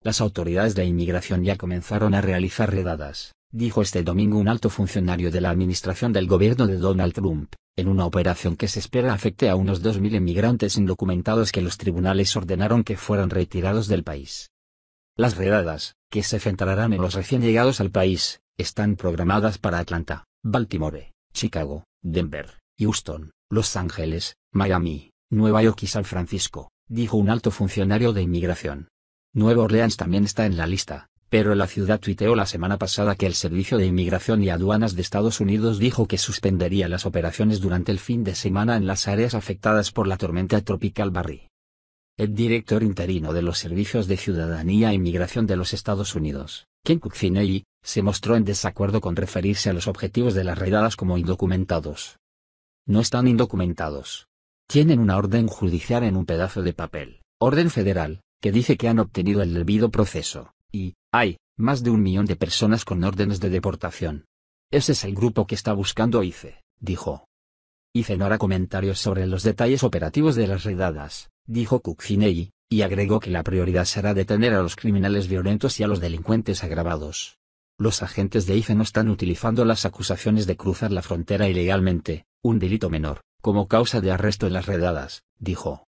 Las autoridades de inmigración ya comenzaron a realizar redadas, dijo este domingo un alto funcionario de la administración del gobierno de Donald Trump, en una operación que se espera afecte a unos 2.000 inmigrantes indocumentados que los tribunales ordenaron que fueran retirados del país. Las redadas, que se centrarán en los recién llegados al país, están programadas para Atlanta, Baltimore, Chicago, Denver, Houston, Los Ángeles, Miami, Nueva York y San Francisco, dijo un alto funcionario de inmigración. Nueva Orleans también está en la lista, pero la ciudad tuiteó la semana pasada que el Servicio de Inmigración y Aduanas de Estados Unidos dijo que suspendería las operaciones durante el fin de semana en las áreas afectadas por la tormenta tropical Barry. El director interino de los Servicios de Ciudadanía e Inmigración de los Estados Unidos, Ken Cuccinelli, se mostró en desacuerdo con referirse a los objetivos de las redadas como indocumentados. No están indocumentados. Tienen una orden judicial en un pedazo de papel, orden federal, que dice que han obtenido el debido proceso, y, hay, más de un millón de personas con órdenes de deportación. Ese es el grupo que está buscando ICE, dijo. ICE no hará comentarios sobre los detalles operativos de las redadas, dijo Cuccinelli, y agregó que la prioridad será detener a los criminales violentos y a los delincuentes agravados. Los agentes de ICE no están utilizando las acusaciones de cruzar la frontera ilegalmente, un delito menor, como causa de arresto en las redadas, dijo.